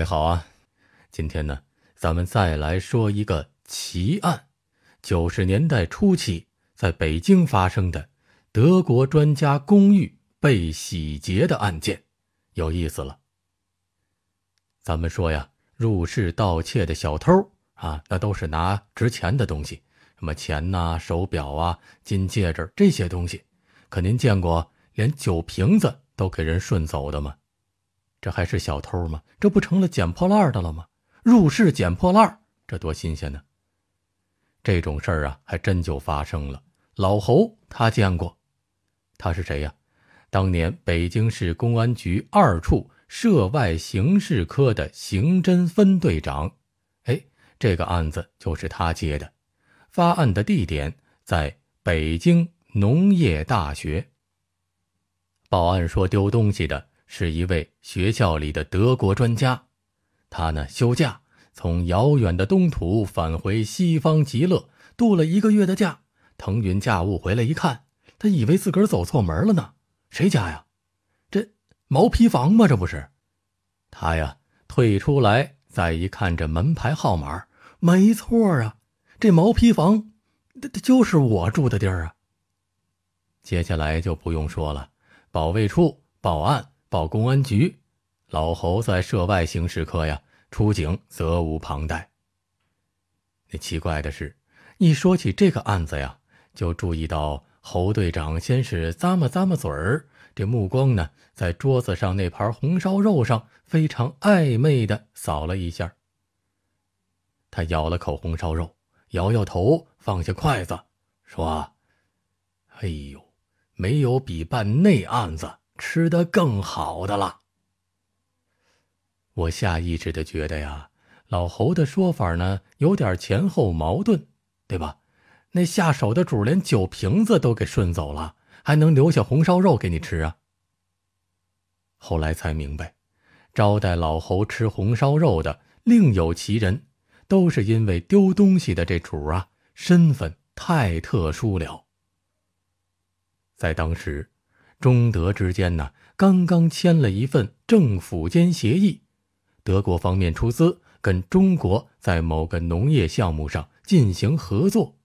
你好啊，今天呢，咱们再来说一个奇案，九十年代初期在北京发生的德国专家公寓被洗劫的案件，有意思了。咱们说呀，入室盗窃的小偷啊，那都是拿值钱的东西，什么钱呐、手表啊、金戒指这些东西。可您见过连酒瓶子都给人顺走的吗？这还是小偷吗？这不成了捡破烂的了吗？入室捡破烂，这多新鲜呢！这种事儿啊，还真就发生了。老侯他见过，他是谁呀？当年北京市公安局二处涉外刑事科的刑侦分队长。哎，这个案子就是他接的，发案的地点在北京农业大学。报案说丢东西的。是一位学校里的德国专家，他呢休假，从遥远的东土返回西方极乐，度了一个月的假，腾云驾雾回来一看，他以为自个儿走错门了呢，谁家呀？这毛坯房吗？这不是？他呀退出来再一看这门牌号码，没错啊，这毛坯房，这这就是我住的地儿啊。接下来就不用说了，保卫处保安。报公安局，老侯在涉外刑事科呀，出警责无旁贷。那奇怪的是，一说起这个案子呀，就注意到侯队长先是咂摸咂摸嘴儿，这目光呢在桌子上那盘红烧肉上非常暧昧的扫了一下。他咬了口红烧肉，摇摇头，放下筷子，说：“哎呦，没有比办那案子。”吃的更好的了。我下意识的觉得呀，老侯的说法呢有点前后矛盾，对吧？那下手的主连酒瓶子都给顺走了，还能留下红烧肉给你吃啊？后来才明白，招待老侯吃红烧肉的另有其人，都是因为丢东西的这主啊身份太特殊了，在当时。中德之间呢，刚刚签了一份政府间协议，德国方面出资跟中国在某个农业项目上进行合作。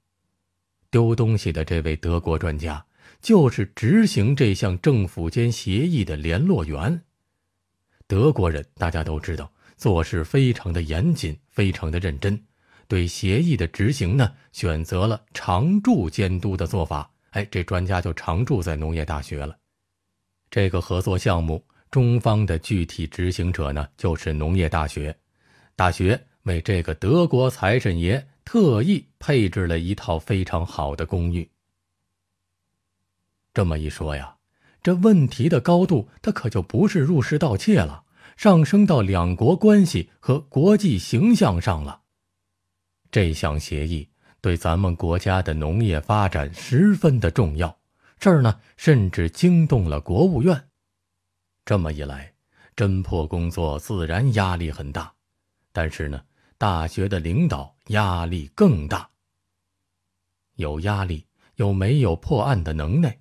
丢东西的这位德国专家，就是执行这项政府间协议的联络员。德国人大家都知道，做事非常的严谨，非常的认真，对协议的执行呢，选择了常驻监督的做法。哎，这专家就常驻在农业大学了。这个合作项目，中方的具体执行者呢，就是农业大学。大学为这个德国财神爷特意配置了一套非常好的公寓。这么一说呀，这问题的高度，它可就不是入室盗窃了，上升到两国关系和国际形象上了。这项协议对咱们国家的农业发展十分的重要。这儿呢，甚至惊动了国务院。这么一来，侦破工作自然压力很大。但是呢，大学的领导压力更大。有压力又没有破案的能耐，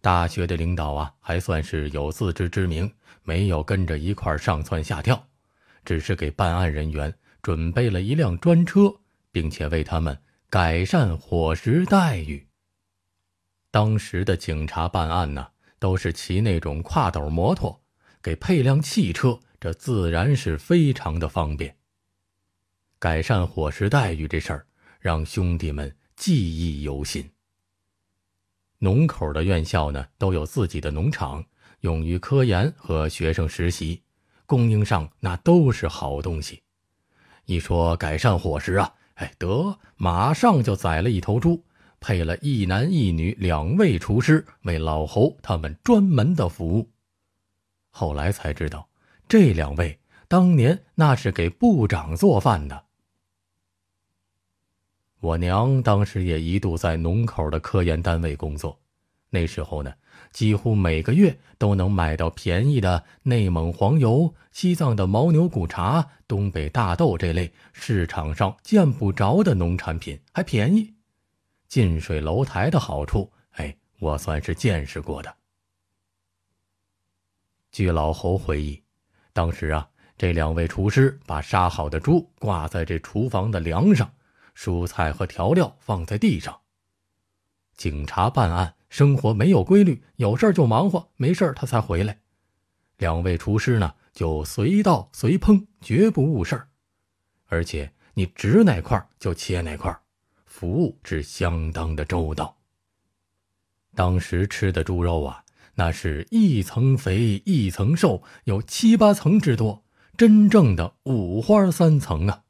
大学的领导啊，还算是有自知之明，没有跟着一块上蹿下跳，只是给办案人员准备了一辆专车，并且为他们改善伙食待遇。当时的警察办案呢，都是骑那种挎斗摩托，给配辆汽车，这自然是非常的方便。改善伙食待遇这事儿，让兄弟们记忆犹新。农口的院校呢，都有自己的农场，用于科研和学生实习，供应上那都是好东西。一说改善伙食啊，哎，得马上就宰了一头猪。配了一男一女两位厨师为老侯他们专门的服务，后来才知道，这两位当年那是给部长做饭的。我娘当时也一度在农口的科研单位工作，那时候呢，几乎每个月都能买到便宜的内蒙黄油、西藏的牦牛骨茶、东北大豆这类市场上见不着的农产品，还便宜。近水楼台的好处，哎，我算是见识过的。据老侯回忆，当时啊，这两位厨师把杀好的猪挂在这厨房的梁上，蔬菜和调料放在地上。警察办案，生活没有规律，有事就忙活，没事他才回来。两位厨师呢，就随到随烹，绝不误事而且你指哪块就切哪块。服务是相当的周到。当时吃的猪肉啊，那是一层肥一层瘦，有七八层之多，真正的五花三层啊。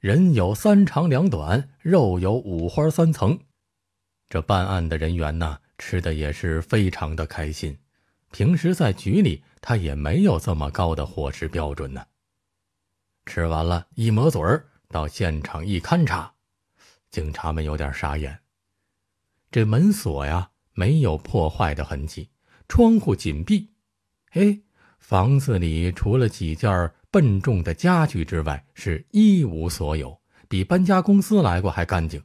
人有三长两短，肉有五花三层。这办案的人员呢，吃的也是非常的开心。平时在局里，他也没有这么高的伙食标准呢。吃完了一抹嘴儿，到现场一勘察。警察们有点傻眼，这门锁呀没有破坏的痕迹，窗户紧闭，哎，房子里除了几件笨重的家具之外是一无所有，比搬家公司来过还干净。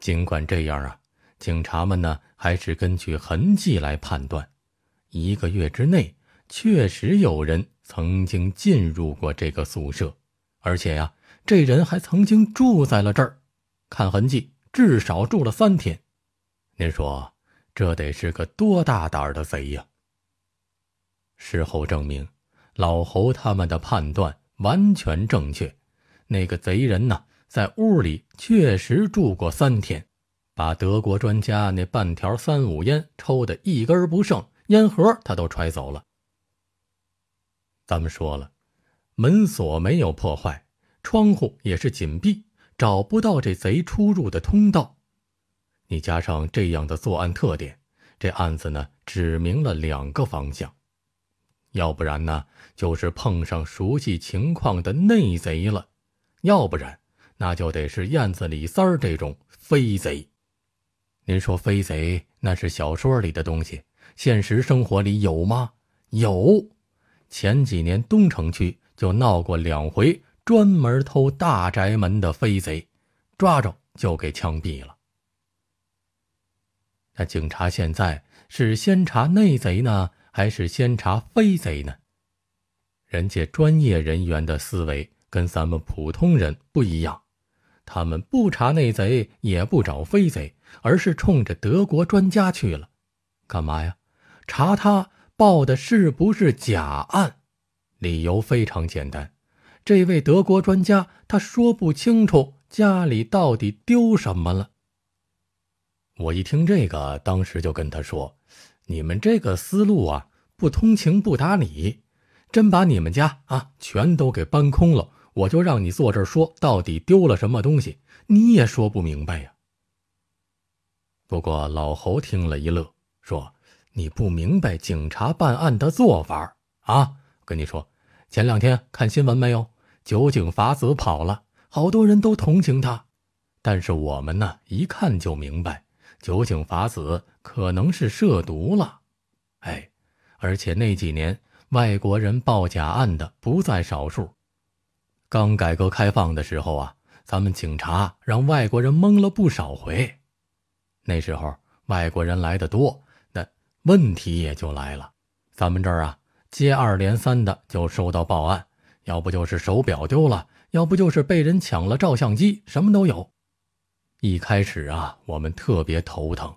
尽管这样啊，警察们呢还是根据痕迹来判断，一个月之内确实有人曾经进入过这个宿舍，而且呀，这人还曾经住在了这儿。看痕迹，至少住了三天。您说，这得是个多大胆儿的贼呀！事后证明，老侯他们的判断完全正确。那个贼人呢，在屋里确实住过三天，把德国专家那半条三五烟抽得一根不剩，烟盒他都揣走了。咱们说了，门锁没有破坏，窗户也是紧闭。找不到这贼出入的通道，你加上这样的作案特点，这案子呢指明了两个方向，要不然呢就是碰上熟悉情况的内贼了，要不然那就得是燕子李三儿这种飞贼。您说飞贼那是小说里的东西，现实生活里有吗？有，前几年东城区就闹过两回。专门偷大宅门的飞贼，抓着就给枪毙了。那警察现在是先查内贼呢，还是先查飞贼呢？人家专业人员的思维跟咱们普通人不一样，他们不查内贼，也不找飞贼，而是冲着德国专家去了。干嘛呀？查他报的是不是假案？理由非常简单。这位德国专家，他说不清楚家里到底丢什么了。我一听这个，当时就跟他说：“你们这个思路啊，不通情不搭理，真把你们家啊全都给搬空了，我就让你坐这儿说到底丢了什么东西，你也说不明白呀。”不过老侯听了一乐，说：“你不明白警察办案的做法啊？跟你说，前两天看新闻没有？”酒井法子跑了，好多人都同情他，但是我们呢，一看就明白，酒井法子可能是涉毒了。哎，而且那几年外国人报假案的不在少数。刚改革开放的时候啊，咱们警察让外国人蒙了不少回。那时候外国人来的多，那问题也就来了，咱们这儿啊，接二连三的就收到报案。要不就是手表丢了，要不就是被人抢了照相机，什么都有。一开始啊，我们特别头疼。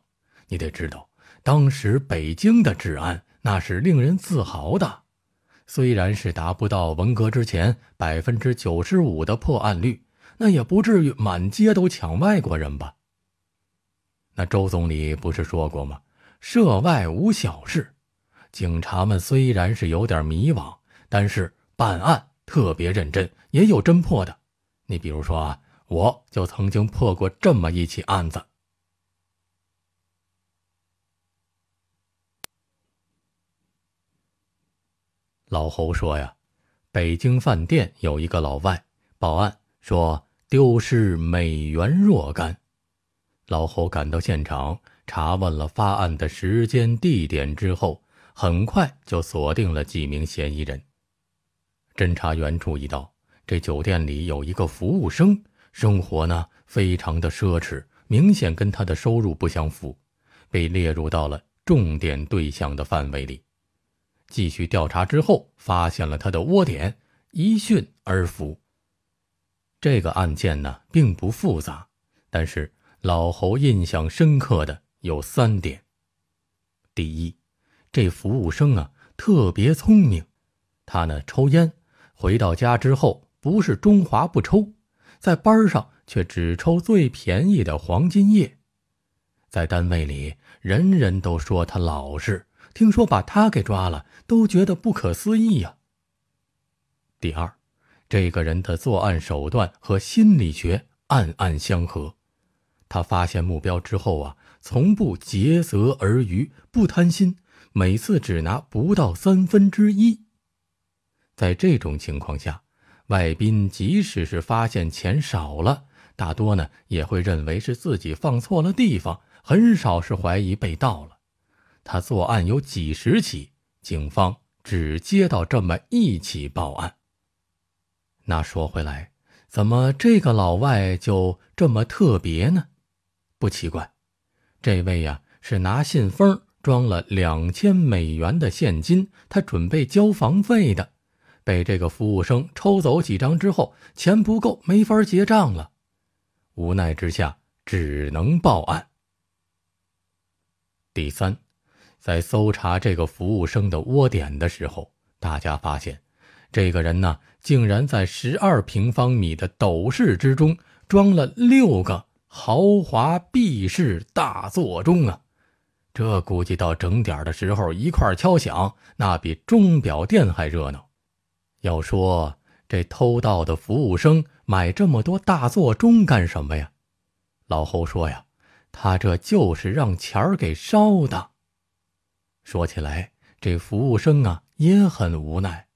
你得知道，当时北京的治安那是令人自豪的，虽然是达不到文革之前百分之九十五的破案率，那也不至于满街都抢外国人吧？那周总理不是说过吗？涉外无小事。警察们虽然是有点迷惘，但是办案。特别认真，也有侦破的。你比如说啊，我就曾经破过这么一起案子。老侯说呀，北京饭店有一个老外报案说丢失美元若干。老侯赶到现场，查问了发案的时间、地点之后，很快就锁定了几名嫌疑人。侦查员注意到，这酒店里有一个服务生，生活呢非常的奢侈，明显跟他的收入不相符，被列入到了重点对象的范围里。继续调查之后，发现了他的窝点，一讯而服。这个案件呢并不复杂，但是老侯印象深刻的有三点：第一，这服务生啊特别聪明，他呢抽烟。回到家之后，不是中华不抽，在班上却只抽最便宜的黄金叶。在单位里，人人都说他老实。听说把他给抓了，都觉得不可思议呀。第二，这个人的作案手段和心理学暗暗相合。他发现目标之后啊，从不竭泽而渔，不贪心，每次只拿不到三分之一。在这种情况下，外宾即使是发现钱少了，大多呢也会认为是自己放错了地方，很少是怀疑被盗了。他作案有几十起，警方只接到这么一起报案。那说回来，怎么这个老外就这么特别呢？不奇怪，这位呀是拿信封装了两千美元的现金，他准备交房费的。被这个服务生抽走几张之后，钱不够，没法结账了。无奈之下，只能报案。第三，在搜查这个服务生的窝点的时候，大家发现，这个人呢，竟然在十二平方米的斗室之中装了六个豪华壁式大座钟啊！这估计到整点的时候一块敲响，那比钟表店还热闹。要说这偷盗的服务生买这么多大座钟干什么呀？老侯说呀，他这就是让钱儿给烧的。说起来，这服务生啊也很无奈。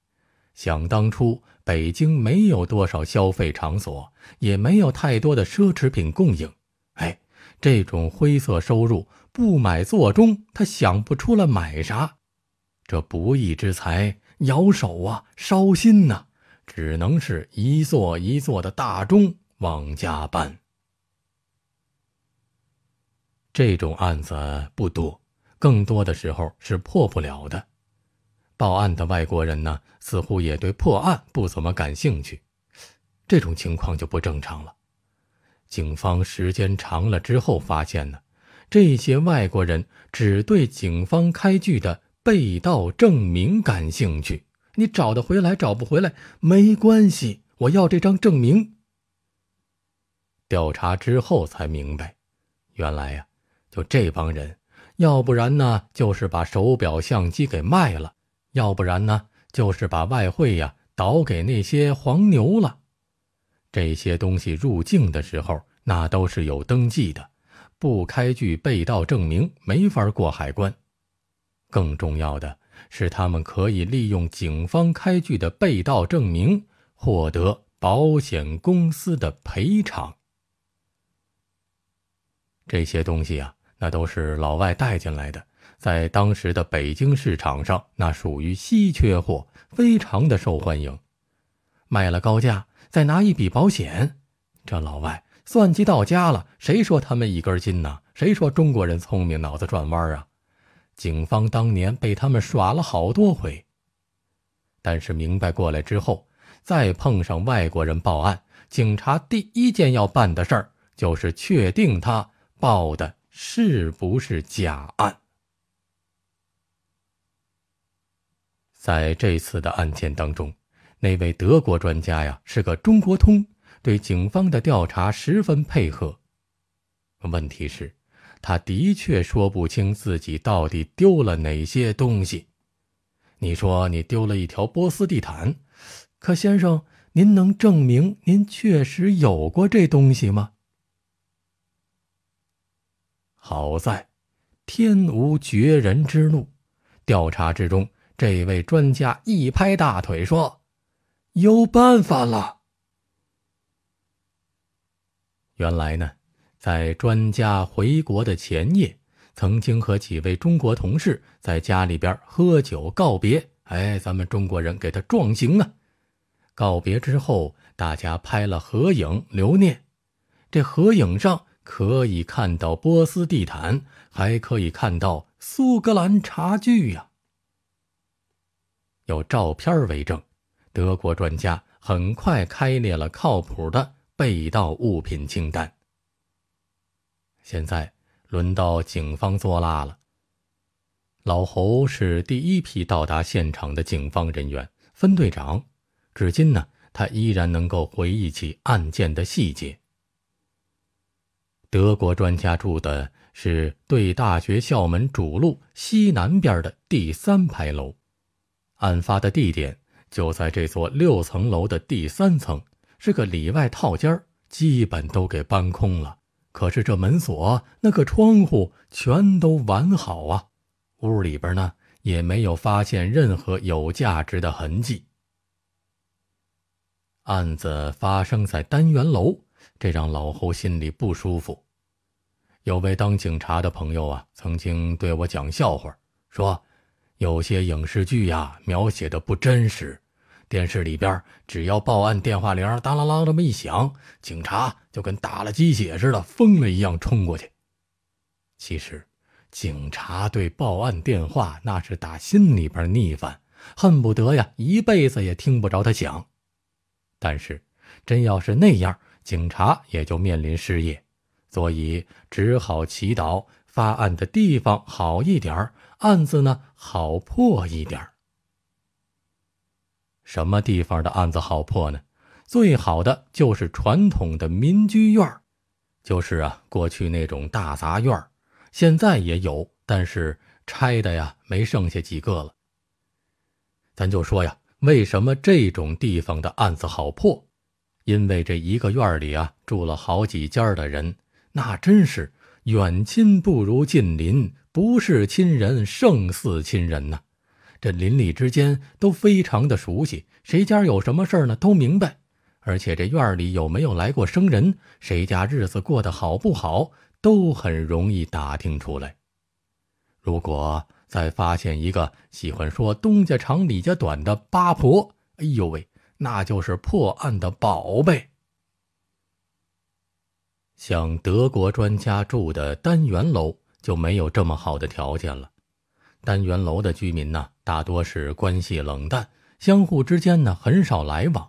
想当初，北京没有多少消费场所，也没有太多的奢侈品供应。哎，这种灰色收入不买座钟，他想不出来买啥。这不义之财。摇手啊，烧心呐，只能是一座一座的大钟往家搬。这种案子不多，更多的时候是破不了的。报案的外国人呢，似乎也对破案不怎么感兴趣，这种情况就不正常了。警方时间长了之后发现呢，这些外国人只对警方开具的。被盗证明感兴趣？你找得回来，找不回来没关系。我要这张证明。调查之后才明白，原来呀，就这帮人，要不然呢就是把手表、相机给卖了，要不然呢就是把外汇呀倒给那些黄牛了。这些东西入境的时候，那都是有登记的，不开具被盗证明没法过海关。更重要的是，他们可以利用警方开具的被盗证明获得保险公司的赔偿。这些东西啊，那都是老外带进来的，在当时的北京市场上，那属于稀缺货，非常的受欢迎，卖了高价，再拿一笔保险，这老外算计到家了。谁说他们一根筋呢？谁说中国人聪明，脑子转弯啊？警方当年被他们耍了好多回，但是明白过来之后，再碰上外国人报案，警察第一件要办的事儿就是确定他报的是不是假案。在这次的案件当中，那位德国专家呀是个中国通，对警方的调查十分配合。问题是？他的确说不清自己到底丢了哪些东西。你说你丢了一条波斯地毯，可先生，您能证明您确实有过这东西吗？好在，天无绝人之路。调查之中，这位专家一拍大腿说：“有办法了。”原来呢？在专家回国的前夜，曾经和几位中国同事在家里边喝酒告别。哎，咱们中国人给他壮行啊！告别之后，大家拍了合影留念。这合影上可以看到波斯地毯，还可以看到苏格兰茶具呀。有照片为证，德国专家很快开列了靠谱的被盗物品清单。现在轮到警方做蜡了。老侯是第一批到达现场的警方人员，分队长。至今呢，他依然能够回忆起案件的细节。德国专家住的是对大学校门主路西南边的第三排楼，案发的地点就在这座六层楼的第三层，是个里外套间儿，基本都给搬空了。可是这门锁、那个窗户全都完好啊，屋里边呢也没有发现任何有价值的痕迹。案子发生在单元楼，这让老侯心里不舒服。有位当警察的朋友啊，曾经对我讲笑话，说有些影视剧呀描写的不真实。电视里边，只要报案电话铃当啷啷这么一响，警察就跟打了鸡血似的，疯了一样冲过去。其实，警察对报案电话那是打心里边逆反，恨不得呀一辈子也听不着他响。但是，真要是那样，警察也就面临失业，所以只好祈祷发案的地方好一点儿，案子呢好破一点儿。什么地方的案子好破呢？最好的就是传统的民居院儿，就是啊，过去那种大杂院儿，现在也有，但是拆的呀，没剩下几个了。咱就说呀，为什么这种地方的案子好破？因为这一个院儿里啊，住了好几家的人，那真是远亲不如近邻，不是亲人胜似亲人呐。这邻里之间都非常的熟悉，谁家有什么事儿呢，都明白。而且这院里有没有来过生人，谁家日子过得好不好，都很容易打听出来。如果再发现一个喜欢说东家长李家短的八婆，哎呦喂，那就是破案的宝贝。像德国专家住的单元楼就没有这么好的条件了。单元楼的居民呢，大多是关系冷淡，相互之间呢很少来往。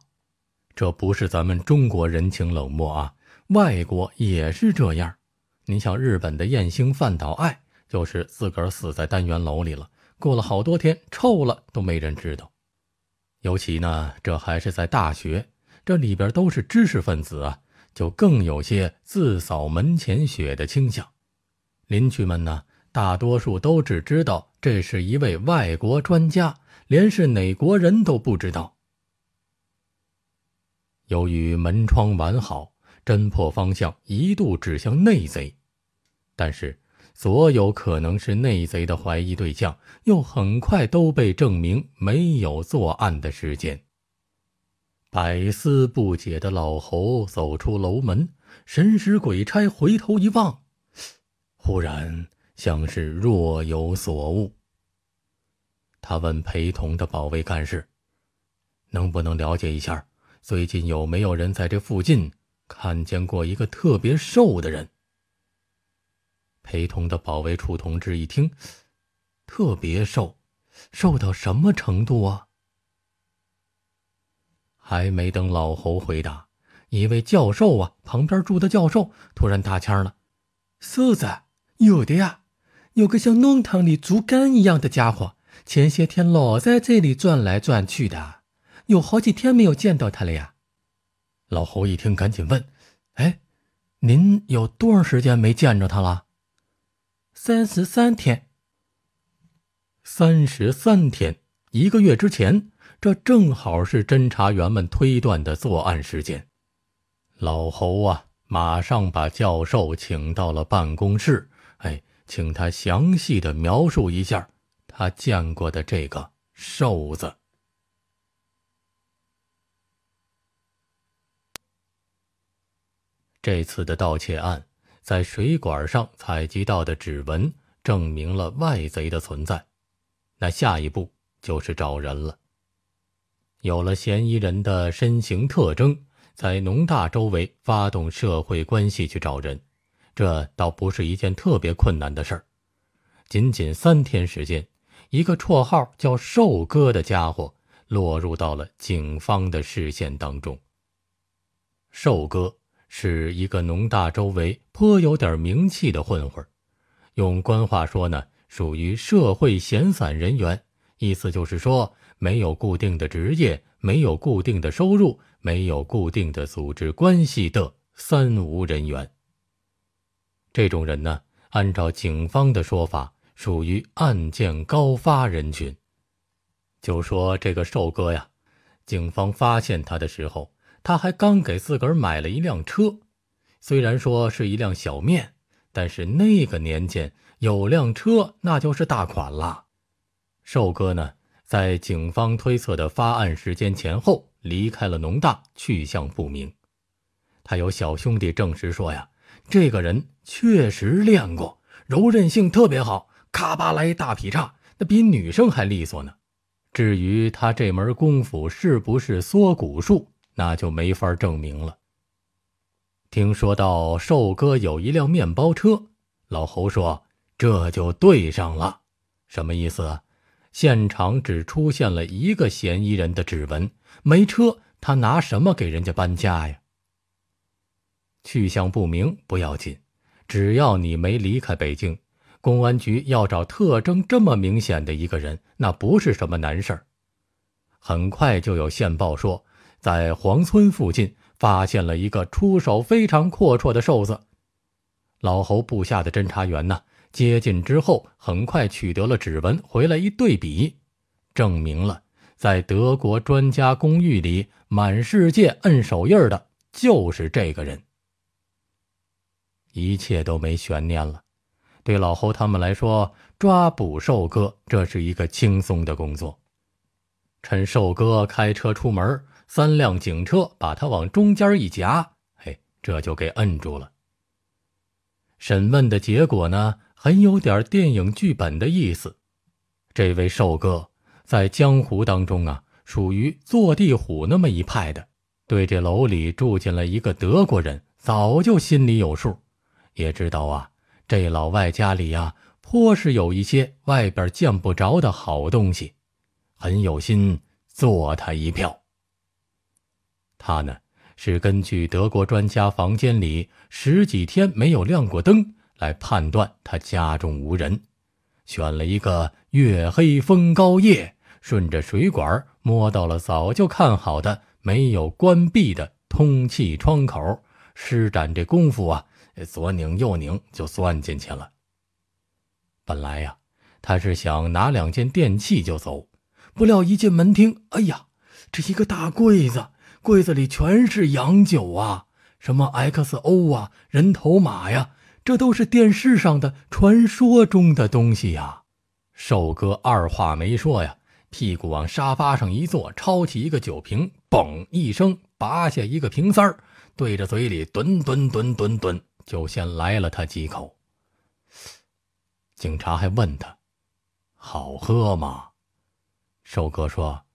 这不是咱们中国人情冷漠啊，外国也是这样。您像日本的燕星饭岛爱，就是自个儿死在单元楼里了，过了好多天，臭了都没人知道。尤其呢，这还是在大学，这里边都是知识分子啊，就更有些自扫门前雪的倾向。邻居们呢，大多数都只知道。这是一位外国专家，连是哪国人都不知道。由于门窗完好，侦破方向一度指向内贼，但是所有可能是内贼的怀疑对象，又很快都被证明没有作案的时间。百思不解的老侯走出楼门，神使鬼差回头一望，忽然像是若有所悟。他问陪同的保卫干事：“能不能了解一下，最近有没有人在这附近看见过一个特别瘦的人？”陪同的保卫处同志一听，“特别瘦，瘦到什么程度啊？”还没等老侯回答，一位教授啊，旁边住的教授突然搭腔了：“瘦子有的呀，有个像弄堂里竹竿一样的家伙。”前些天老在这里转来转去的，有好几天没有见到他了呀。老侯一听，赶紧问：“哎，您有多长时间没见着他了？”“三十三天。”“三十三天，一个月之前，这正好是侦查员们推断的作案时间。”老侯啊，马上把教授请到了办公室，哎，请他详细的描述一下。他见过的这个瘦子。这次的盗窃案在水管上采集到的指纹，证明了外贼的存在。那下一步就是找人了。有了嫌疑人的身形特征，在农大周围发动社会关系去找人，这倒不是一件特别困难的事儿。仅仅三天时间。一个绰号叫“瘦哥”的家伙落入到了警方的视线当中。瘦哥是一个农大周围颇有点名气的混混，用官话说呢，属于社会闲散人员，意思就是说没有固定的职业、没有固定的收入、没有固定的组织关系的“三无”人员。这种人呢，按照警方的说法。属于案件高发人群。就说这个瘦哥呀，警方发现他的时候，他还刚给自个儿买了一辆车。虽然说是一辆小面，但是那个年间有辆车那就是大款了。瘦哥呢，在警方推测的发案时间前后离开了农大，去向不明。他有小兄弟证实说呀，这个人确实练过，柔韧性特别好。咔吧来大劈叉，那比女生还利索呢。至于他这门功夫是不是缩骨术，那就没法证明了。听说到瘦哥有一辆面包车，老侯说这就对上了。什么意思啊？现场只出现了一个嫌疑人的指纹，没车，他拿什么给人家搬家呀？去向不明不要紧，只要你没离开北京。公安局要找特征这么明显的一个人，那不是什么难事儿。很快就有线报说，在黄村附近发现了一个出手非常阔绰的瘦子。老侯部下的侦查员呢，接近之后很快取得了指纹，回来一对比，证明了在德国专家公寓里满世界摁手印儿的就是这个人。一切都没悬念了。对老侯他们来说，抓捕瘦哥这是一个轻松的工作。趁瘦哥开车出门，三辆警车把他往中间一夹，嘿，这就给摁住了。审问的结果呢，很有点电影剧本的意思。这位瘦哥在江湖当中啊，属于坐地虎那么一派的，对这楼里住进了一个德国人，早就心里有数，也知道啊。这老外家里呀，颇是有一些外边见不着的好东西，很有心做他一票。他呢是根据德国专家房间里十几天没有亮过灯来判断他家中无人，选了一个月黑风高夜，顺着水管摸到了早就看好的没有关闭的通气窗口，施展这功夫啊。这左拧右拧，就钻进去了。本来呀，他是想拿两件电器就走，不料一进门厅，哎呀，这一个大柜子，柜子里全是洋酒啊，什么 XO 啊，人头马呀，这都是电视上的传说中的东西呀。瘦哥二话没说呀，屁股往沙发上一坐，抄起一个酒瓶，嘣一声拔下一个瓶塞儿，对着嘴里吨吨吨吨吨。就先来了他几口，警察还问他：“好喝吗？”寿哥说：“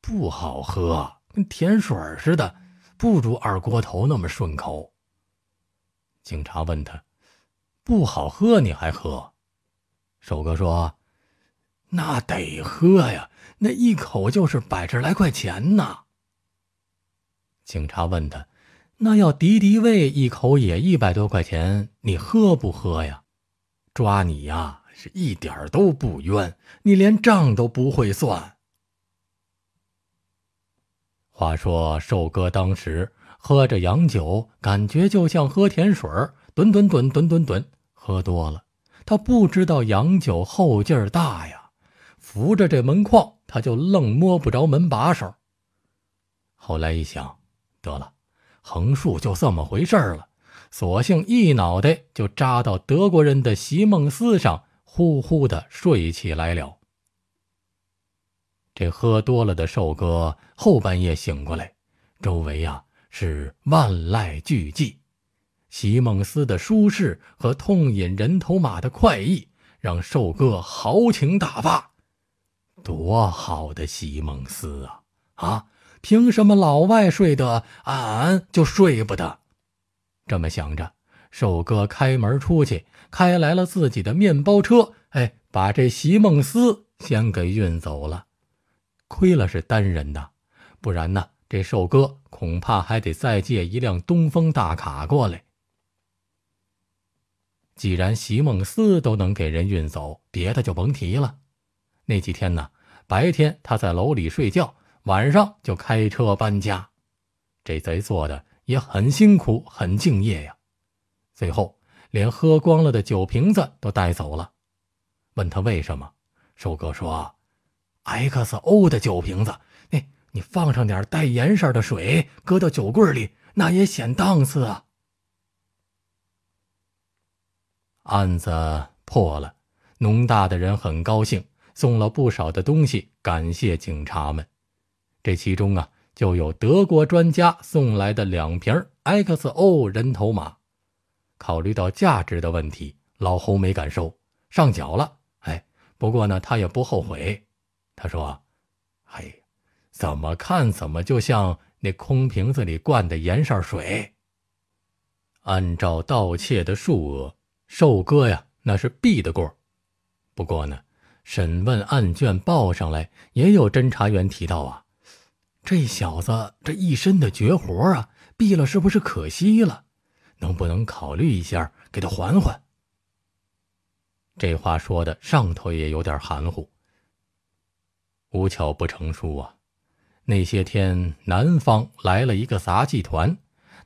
不好喝，跟甜水似的，不如二锅头那么顺口。”警察问他：“不好喝你还喝？”寿哥说：“那得喝呀，那一口就是百十来块钱呢。”警察问他。那要敌敌畏一口也一百多块钱，你喝不喝呀？抓你呀，是一点都不冤。你连账都不会算。话说瘦哥当时喝着洋酒，感觉就像喝甜水儿，吨吨吨吨吨吨，喝多了，他不知道洋酒后劲儿大呀。扶着这门框，他就愣摸不着门把手。后来一想，得了。横竖就这么回事儿了，索性一脑袋就扎到德国人的席梦思上，呼呼的睡起来了。这喝多了的瘦哥后半夜醒过来，周围啊是万籁俱寂，席梦思的舒适和痛饮人头马的快意让瘦哥豪情大发，多好的席梦思啊啊！凭什么老外睡得，俺就睡不得？这么想着，寿哥开门出去，开来了自己的面包车。哎，把这席梦思先给运走了。亏了是单人的，不然呢，这寿哥恐怕还得再借一辆东风大卡过来。既然席梦思都能给人运走，别的就甭提了。那几天呢，白天他在楼里睡觉。晚上就开车搬家，这贼做的也很辛苦，很敬业呀。最后连喝光了的酒瓶子都带走了。问他为什么，瘦哥说：“XO 的酒瓶子，你你放上点带颜色的水，搁到酒柜里，那也显档次啊。”案子破了，农大的人很高兴，送了不少的东西感谢警察们。这其中啊，就有德国专家送来的两瓶 XO 人头马。考虑到价值的问题，老侯没敢收，上缴了。哎，不过呢，他也不后悔。他说：“哎，怎么看怎么就像那空瓶子里灌的盐水。”按照盗窃的数额，瘦哥呀那是避得过。不过呢，审问案卷报上来，也有侦查员提到啊。这小子这一身的绝活啊，毙了是不是可惜了？能不能考虑一下给他缓缓？这话说的上头也有点含糊。无巧不成书啊，那些天南方来了一个杂技团，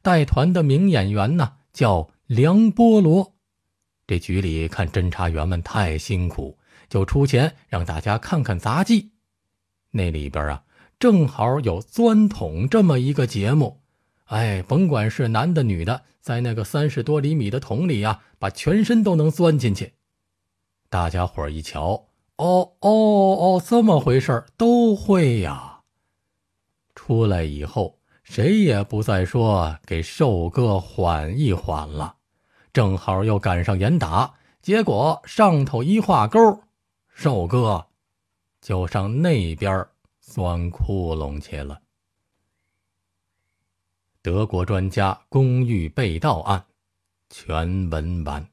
带团的名演员呢叫梁波罗。这局里看侦查员们太辛苦，就出钱让大家看看杂技。那里边啊。正好有钻桶这么一个节目，哎，甭管是男的女的，在那个三十多厘米的桶里呀，把全身都能钻进去。大家伙一瞧，哦哦哦，这么回事都会呀。出来以后，谁也不再说给寿哥缓一缓了。正好又赶上严打，结果上头一画勾，寿哥就上那边钻窟窿去了。德国专家公寓被盗案，全文完。